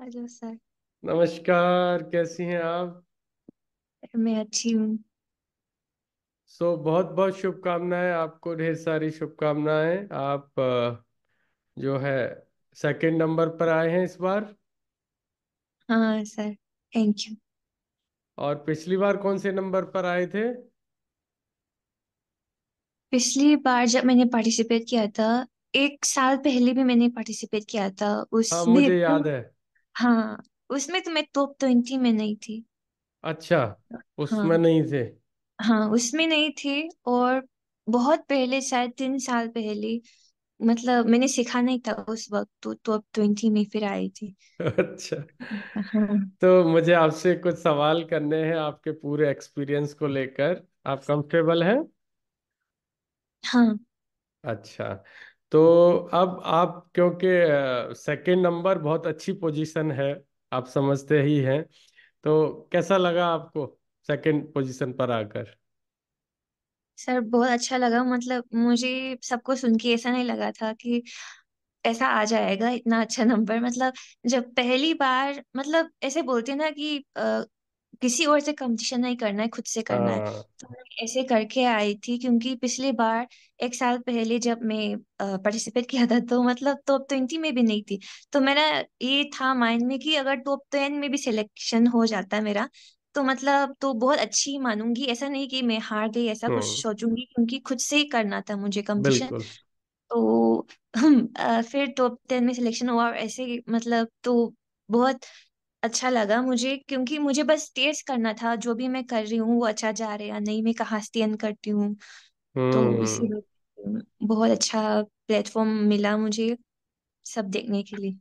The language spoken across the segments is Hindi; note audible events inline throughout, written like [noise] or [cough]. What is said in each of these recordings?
हेलो सर नमस्कार कैसी हैं आप मैं अच्छी हूँ सो so, बहुत बहुत शुभकामनाएं आपको ढेर सारी शुभकामनाएं आप जो है सेकंड नंबर पर आए हैं इस बार हाँ सर थैंक यू और पिछली बार कौन से नंबर पर आए थे पिछली बार जब मैंने पार्टिसिपेट किया था एक साल पहले भी मैंने पार्टिसिपेट किया था हाँ मुझे तो याद है हाँ उसमें तो मैं टॉप ट्वेंटी में नहीं थी अच्छा हाँ उसमें नहीं थे हाँ उसमें नहीं थी और बहुत पहले शायद तीन साल पहले मतलब मैंने सीखा नहीं था उस वक्त तो टॉप ट्वेंटी में फिर आई थी अच्छा हाँ तो मुझे आपसे कुछ सवाल करने हैं आपके पूरे एक्सपीरियंस को लेकर आप कंफर्टेबल हैं हाँ अच्छा तो अब आप क्योंकि सेकंड नंबर बहुत अच्छी पोजीशन है आप समझते ही हैं तो कैसा लगा आपको सेकंड पोजीशन पर आकर सर बहुत अच्छा लगा मतलब मुझे सबको सुन के ऐसा नहीं लगा था कि ऐसा आ जाएगा इतना अच्छा नंबर मतलब जब पहली बार मतलब ऐसे बोलते हैं ना कि किसी और से कंपटीशन नहीं करना है खुद से करना है हाँ। तो मैं ऐसे करके आई थी क्योंकि पिछली बार एक साल पहले जब मैं पार्टिसिपेट किया था तो मतलब टॉप ट्वेंटी में भी नहीं थी तो मेरा ये था माइंड में कि अगर टॉप टेन में भी सिलेक्शन हो जाता मेरा तो मतलब तो बहुत अच्छी मानूंगी ऐसा नहीं कि मैं हार गई ऐसा कुछ हाँ। सोचूंगी क्योंकि खुद से ही करना था मुझे कंपटीशन बिल्कुल तो फिर टॉप टेन में सिलेक्शन हुआ ऐसे मतलब तो बहुत अच्छा लगा मुझे क्योंकि मुझे बस टेस्ट करना था जो भी मैं कर रही हूँ वो अच्छा जा रहा है नहीं मैं कहाँ से करती हूँ तो हम्म इसीलिए बहुत अच्छा प्लेटफॉर्म मिला मुझे सब देखने के लिए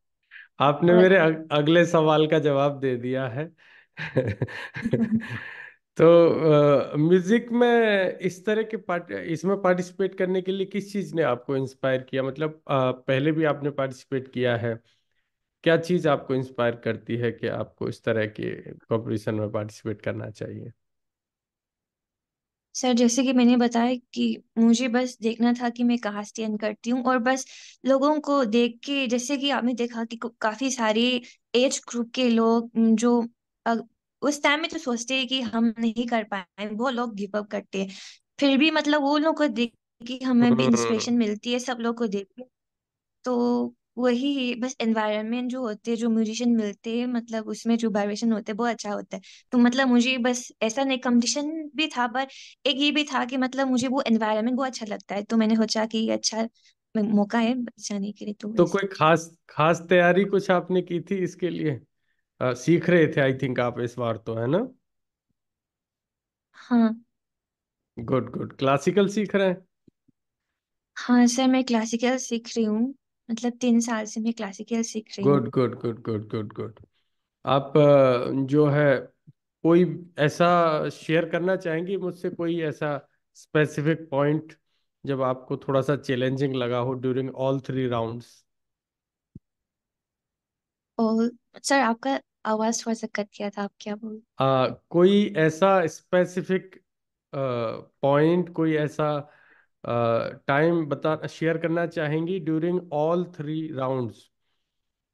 आपने बहुत मेरे अच्छा। अगले सवाल का जवाब दे दिया है [laughs] [laughs] तो म्यूजिक में इस तरह के पार्ट इसमें पार्टिसिपेट करने के लिए किस चीज़ ने आपको इंस्पायर किया मतलब अ, पहले भी आपने पार्टिसिपेट किया है क्या चीज आपको इंस्पायर करती है कि आपको इस तरह के कॉम्पिटिशन में पार्टिसिपेट करना चाहिए सर जैसे कि मैंने बताया कि मुझे बस देखना था कि मैं कहाँ स्टैंड करती हूँ और बस लोगों को देख के जैसे कि आपने देखा कि काफी सारे एज ग्रुप के लोग जो उस टाइम में तो सोचते हैं कि हम नहीं कर पाए वो लोग गिव अप करते हैं फिर भी मतलब वो लोगों को देख के हमें भी इंस्पिरेशन हम्म। मिलती है सब लोग को देख के तो वही बस एनवायरनमेंट जो होते हैं जो म्यूजिशियन मिलते हैं मतलब उसमें जो वाइब्रेशन होते हैं बहुत अच्छा होता है तो मतलब मुझे बस ऐसा नहीं कंपटीशन भी था पर एक ये भी था कि मतलब मुझे वो एनवायरनमेंट बहुत अच्छा लगता है तो मैंने सोचा कि अच्छा मौका है जाने के लिए तो तो कोई खास खास तैयारी कुछ आपने की थी इसके लिए आ, सीख रहे थे आई थिंक आप इस बार तो है ना हाँ गुड गुड क्लासिकल सीख रहे हैं हाँ सर मैं क्लासिकल सीख रही हूँ मतलब तीन साल से मैं क्लासिकल सीख रही हूँ good good good good good good आप जो है कोई ऐसा शेयर करना चाहेंगी मुझसे कोई ऐसा स्पेसिफिक पॉइंट जब आपको थोड़ा सा चैलेंजिंग लगा हो during all three rounds sir आपका आवाज थोड़ा सा कट गया था आप क्या बोल आ, कोई ऐसा स्पेसिफिक पॉइंट कोई ऐसा टाइम बता शेयर करना चाहेंगी ड्यूरिंग ऑल थ्री राउंड्स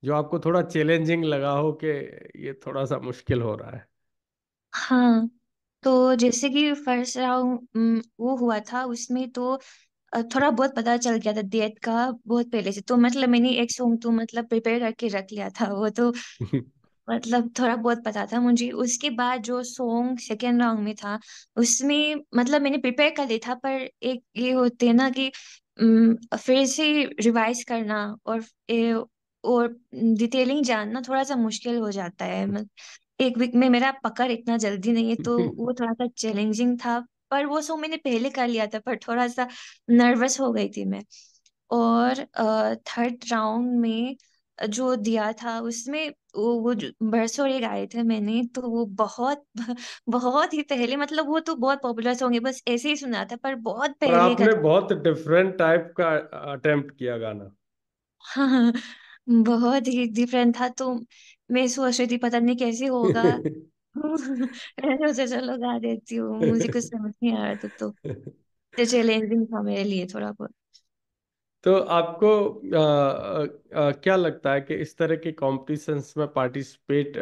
जो आपको थोड़ा चैलेंजिंग लगा हो कि ये थोड़ा सा मुश्किल हो रहा है हाँ तो जैसे कि फर्स्ट राउंड वो हुआ था उसमें तो थोड़ा बहुत पता चल गया था डेट का बहुत पहले से तो मतलब मैंने एक सॉन्ग तो मतलब प्रिपेयर करके रख लिया था वो तो [laughs] मतलब थोड़ा बहुत पता था मुझे उसके बाद जो सॉन्ग सेकेंड राउंड में था उसमें मतलब मैंने प्रिपेयर कर लिया था पर एक ये होते ना कि फिर से रिवाइज करना और ए, और डिटेलिंग जानना थोड़ा सा मुश्किल हो जाता है एक वीक में मेरा पकड़ इतना जल्दी नहीं है तो [laughs] वो थोड़ा सा चैलेंजिंग था पर वो सॉन्ग मैंने पहले कर लिया था पर थोड़ा सा नर्वस हो गई थी मैं और थर्ड राउंड में जो दिया था उसमें वो वो बरसोड़े गाए थे मैंने तो वो बहुत बहुत ही पहले मतलब वो तो बहुत पॉपुलर सॉन्ग है बस ऐसे ही सुना था पर बहुत पहले पर आपने बहुत डिफरेंट टाइप का अटेम्प्ट किया गाना हाँ [laughs] बहुत ही डिफरेंट था तो मैं सोच रही थी पता नहीं कैसे होगा [laughs] चलो गा देती हूँ मुझे कुछ समझ नहीं आ रहा था तो चैलेंजिंग तो [laughs] था मेरे लिए थोड़ा बहुत तो आपको आ, आ, आ, क्या लगता है कि इस तरह के कॉम्पिटिशन्स में पार्टिसिपेट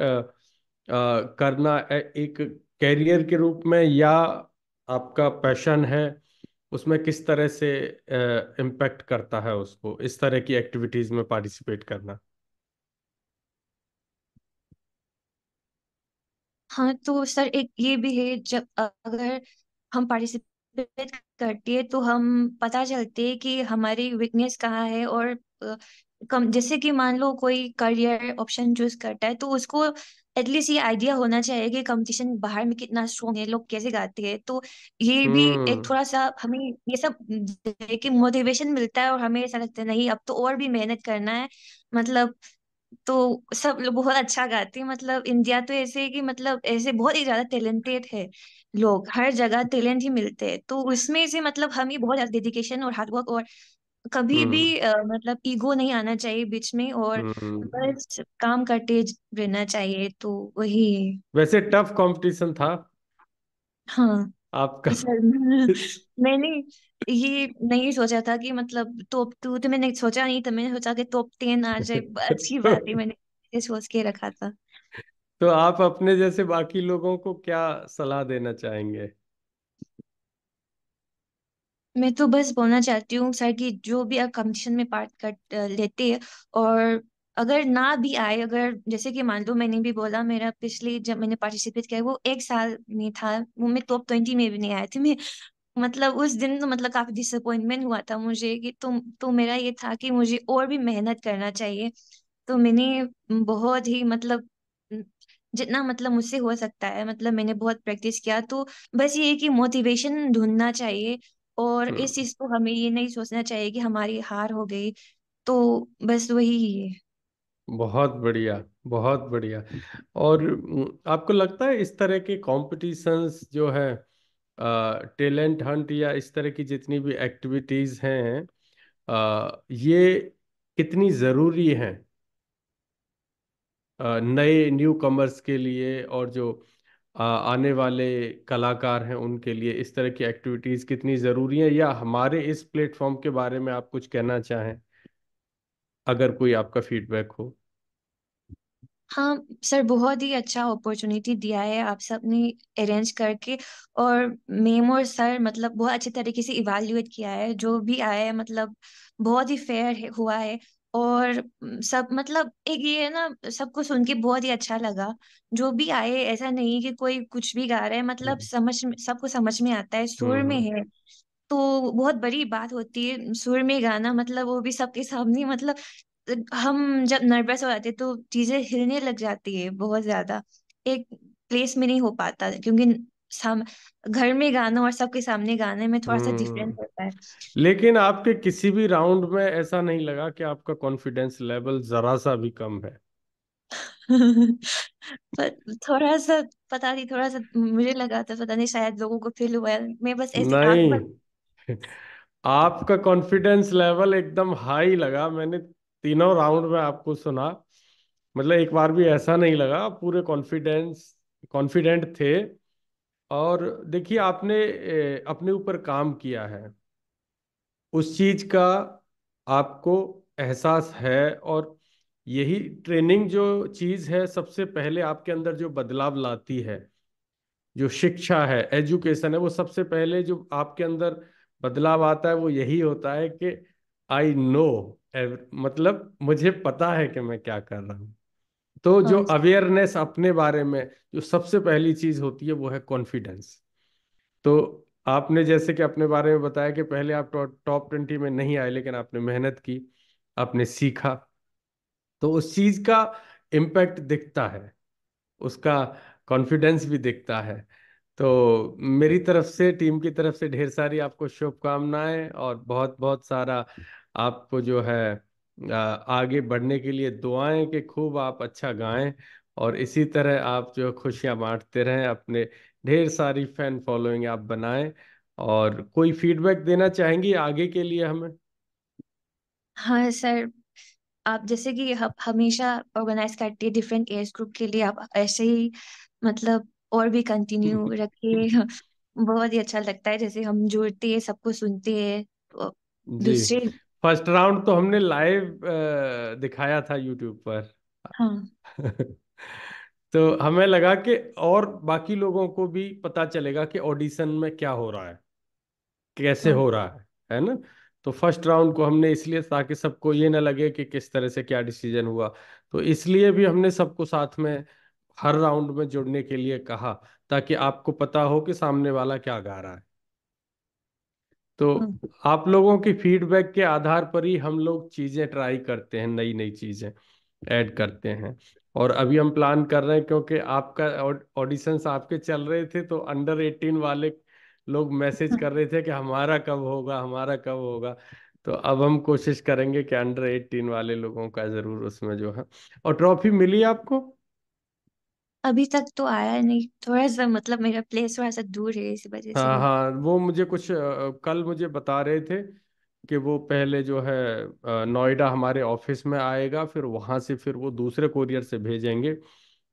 करना एक कैरियर के रूप में या आपका पैशन है उसमें किस तरह से इम्पैक्ट करता है उसको इस तरह की एक्टिविटीज में पार्टिसिपेट करना हाँ तो सर एक ये भी है जब अगर हम पार्टिसिपेट प्रेरित करती है तो हम पता चलते है कि हमारी वीकनेस कहाँ है और कम जैसे कि मान लो कोई करियर ऑप्शन चूज करता है तो उसको एटलीस्ट ये आइडिया होना चाहिए कि कंपटीशन बाहर में कितना स्ट्रॉन्ग है लोग कैसे गाते हैं तो ये भी एक हम्म। थोड़ा सा हमें ये सब कि मोटिवेशन मिलता है और हमें ऐसा लगता है नहीं अब तो और भी मेहनत करना है मतलब तो सब लोग बहुत अच्छा गाते हैं मतलब इंडिया तो ऐसे है कि मतलब ऐसे बहुत ही ज्यादा टैलेंटेड है लोग हर जगह टैलेंट ही मिलते हैं तो उसमें से मतलब हम ही बहुत ज्यादा डेडिकेशन और हार्डवर्क और कभी भी आ, हम्म। मतलब ईगो नहीं आना चाहिए बीच में और हम्म। बस काम करते रहना चाहिए तो वही वैसे टफ कंपटीशन था हाँ आपका सर [laughs] मैंने ये नहीं सोचा था कि मतलब टॉप टू तो मैंने सोचा नहीं था मैंने सोचा कि टॉप टेन आ जाए अच्छी बात है मैंने ये सोच के रखा था तो आप अपने जैसे बाकी लोगों को क्या सलाह देना चाहेंगे मैं तो बस बोलना चाहती हूँ सर कि जो भी आप कंपटीशन में पार्ट कर लेते हैं और अगर ना भी आए अगर जैसे कि मान लो मैंने भी बोला मेरा पिछले जब मैंने पार्टिसिपेट किया वो एक साल में था वो मैं टॉप ट्वेंटी में भी नहीं आया थी मैं मतलब उस दिन तो मतलब काफी डिसअपॉइंटमेंट हुआ था मुझे कि तो तो मेरा ये था कि मुझे और भी मेहनत करना चाहिए तो मैंने बहुत ही मतलब जितना मतलब मुझसे हो सकता है मतलब मैंने बहुत प्रैक्टिस किया तो बस ये कि मोटिवेशन ढूंढना चाहिए और हम्म। इस चीज को हमें ये नहीं सोचना चाहिए कि हमारी हार हो गई तो बस वही है बहुत बढ़िया बहुत बढ़िया और आपको लगता है इस तरह के कॉम्पिटिशन्स जो है टैलेंट हंट या इस तरह की जितनी भी एक्टिविटीज़ हैं ये कितनी ज़रूरी हैं नए न्यू कमर्स के लिए और जो आने वाले कलाकार हैं उनके लिए इस तरह की एक्टिविटीज़ कितनी ज़रूरी हैं या हमारे इस प्लेटफॉर्म के बारे में आप कुछ कहना चाहें अगर कोई आपका फीडबैक हो हाँ सर बहुत ही अच्छा अपॉर्चुनिटी दिया है आप सबने अरेंज करके और मेम और सर मतलब बहुत अच्छे तरीके से इवाल्यूएट किया है जो भी आया है मतलब बहुत ही फेयर हुआ है और सब मतलब एक ये है ना सबको सुन के बहुत ही अच्छा लगा जो भी आए ऐसा नहीं कि कोई कुछ भी गा रहा है मतलब हम्म। समझ सबको समझ में आता है सुर में हम्म। है तो बहुत बड़ी बात होती है सुर में गाना मतलब वो भी सबके सामने मतलब हम जब नर्वस हो जाते तो चीजें हिलने लग जाती है बहुत ज्यादा एक प्लेस में नहीं हो पाता क्योंकि साम घर में गाना और सबके सामने गाने में थोड़ा सा डिफरेंस हम्म। होता है लेकिन आपके किसी भी राउंड में ऐसा नहीं लगा कि आपका कॉन्फिडेंस लेवल जरा सा भी कम है [laughs] थोड़ा सा पता नहीं थोड़ा सा मुझे लगा था पता नहीं शायद लोगों को फील हुआ मैं बस ऐसे नहीं आपका कॉन्फिडेंस लेवल एकदम हाई लगा मैंने तीनों राउंड में आपको सुना मतलब एक बार भी ऐसा नहीं लगा पूरे कॉन्फिडेंस कॉन्फिडेंट थे और देखिए आपने अपने ऊपर काम किया है उस चीज का आपको एहसास है और यही ट्रेनिंग जो चीज है सबसे पहले आपके अंदर जो बदलाव लाती है जो शिक्षा है एजुकेशन है वो सबसे पहले जो आपके अंदर बदलाव आता है वो यही होता है कि आई नो मतलब मुझे पता है कि मैं क्या कर रहा हूँ तो जो अवेयरनेस हाँ अपने बारे में जो सबसे पहली चीज होती है वो है कॉन्फिडेंस तो आपने जैसे कि अपने बारे में बताया कि पहले आप टॉप ट्वेंटी में नहीं आए लेकिन आपने मेहनत की आपने सीखा तो उस चीज का इम्पैक्ट दिखता है उसका कॉन्फिडेंस भी दिखता है तो मेरी तरफ से टीम की तरफ से ढेर सारी आपको शुभकामनाएं और बहुत बहुत सारा आपको जो है आगे बढ़ने के लिए दुआएं कि खूब आप अच्छा गाएं और इसी तरह आप जो खुशियां बांटते रहें अपने ढेर सारी फैन फॉलोइंग आप बनाएं और कोई फीडबैक देना चाहेंगी आगे के लिए हमें हाँ सर आप जैसे कि हमेशा ऑर्गेनाइज करती है डिफरेंट एज ग्रुप के लिए आप ऐसे ही मतलब और भी कंटिन्यू [laughs] रखे [laughs] बहुत ही अच्छा लगता है जैसे हम जुड़ते हैं सबको सुनते हैं दूसरे फर्स्ट राउंड तो हमने लाइव दिखाया था यूट्यूब पर हाँ [laughs] तो हमें लगा कि और बाकी लोगों को भी पता चलेगा कि ऑडिशन में क्या हो रहा है कैसे हाँ। हो रहा है है ना तो फर्स्ट राउंड को हमने इसलिए ताकि सबको ये ना लगे कि किस तरह से क्या डिसीजन हुआ तो इसलिए भी हमने सबको साथ में हर राउंड में जुड़ने के लिए कहा ताकि आपको पता हो कि सामने वाला क्या गा रहा है तो हम्म। आप लोगों की फीडबैक के आधार पर ही हम लोग चीजें ट्राई करते हैं नई नई चीजें ऐड करते हैं और अभी हम प्लान कर रहे हैं क्योंकि आपका ऑडिशन आपके चल रहे थे तो अंडर एटीन वाले लोग मैसेज हम्म। कर रहे थे कि हमारा कब होगा हमारा कब होगा तो अब हम कोशिश करेंगे कि अंडर एटीन वाले लोगों का जरूर उसमें जो है और ट्रॉफी मिली आपको अभी तक तो आया नहीं थोड़ा सा मतलब मेरा प्लेस थोड़ा सा दूर है इसी वजह से हाँ हाँ वो मुझे कुछ कल मुझे बता रहे थे कि वो पहले जो है नोएडा हमारे ऑफिस में आएगा फिर वहाँ से फिर वो दूसरे कोरियर से भेजेंगे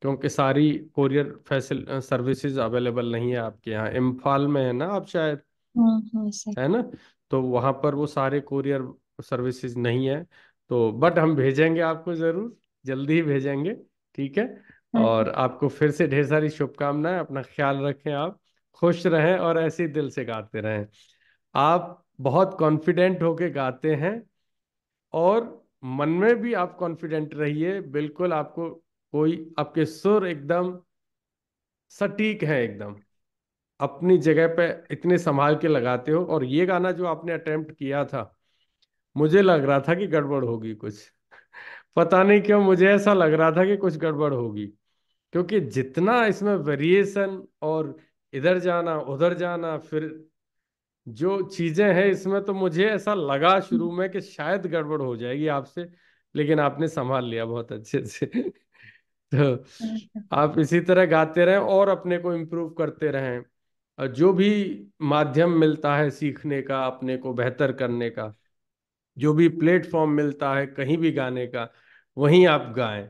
क्योंकि सारी कोरियर फैसिल सर्विसेज अवेलेबल नहीं है आपके यहाँ इम्फाल में है ना आप शायद हाँ, हाँ, है ना तो वहाँ पर वो सारे कोरियर सर्विसेज नहीं है तो बट हम भेजेंगे आपको ज़रूर जल्दी ही भेजेंगे ठीक है हम्म। और आपको फिर से ढेर सारी शुभकामनाएं अपना ख्याल रखें आप खुश रहें और ऐसे ही दिल से गाते रहें आप बहुत कॉन्फिडेंट होके गाते हैं और मन में भी आप कॉन्फिडेंट रहिए बिल्कुल आपको कोई आपके सुर एकदम सटीक है एकदम अपनी जगह पे इतने संभाल के लगाते हो और ये गाना जो आपने अटेम्प्ट किया था मुझे लग रहा था कि गड़बड़ होगी कुछ [laughs] पता नहीं क्यों मुझे ऐसा लग रहा था कि कुछ गड़बड़ होगी क्योंकि जितना इसमें वेरिएशन और इधर जाना उधर जाना फिर जो चीज़ें हैं इसमें तो मुझे ऐसा लगा शुरू में कि शायद गड़बड़ हो जाएगी आपसे लेकिन आपने संभाल लिया बहुत अच्छे से [laughs] तो आप इसी तरह गाते रहें और अपने को इम्प्रूव करते रहें और जो भी माध्यम मिलता है सीखने का अपने को बेहतर करने का जो भी प्लेटफॉर्म मिलता है कहीं भी गाने का वहीं आप गाएं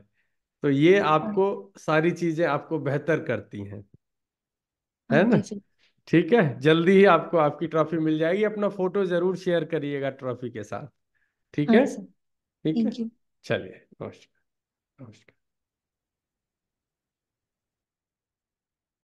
तो ये तो आपको सारी चीजें आपको बेहतर करती हैं है हाँ ना ठीक है जल्दी ही आपको आपकी ट्रॉफी मिल जाएगी अपना फोटो जरूर शेयर करिएगा ट्रॉफी के साथ ठीक हाँ है ठीक है चलिए नमस्कार नमस्कार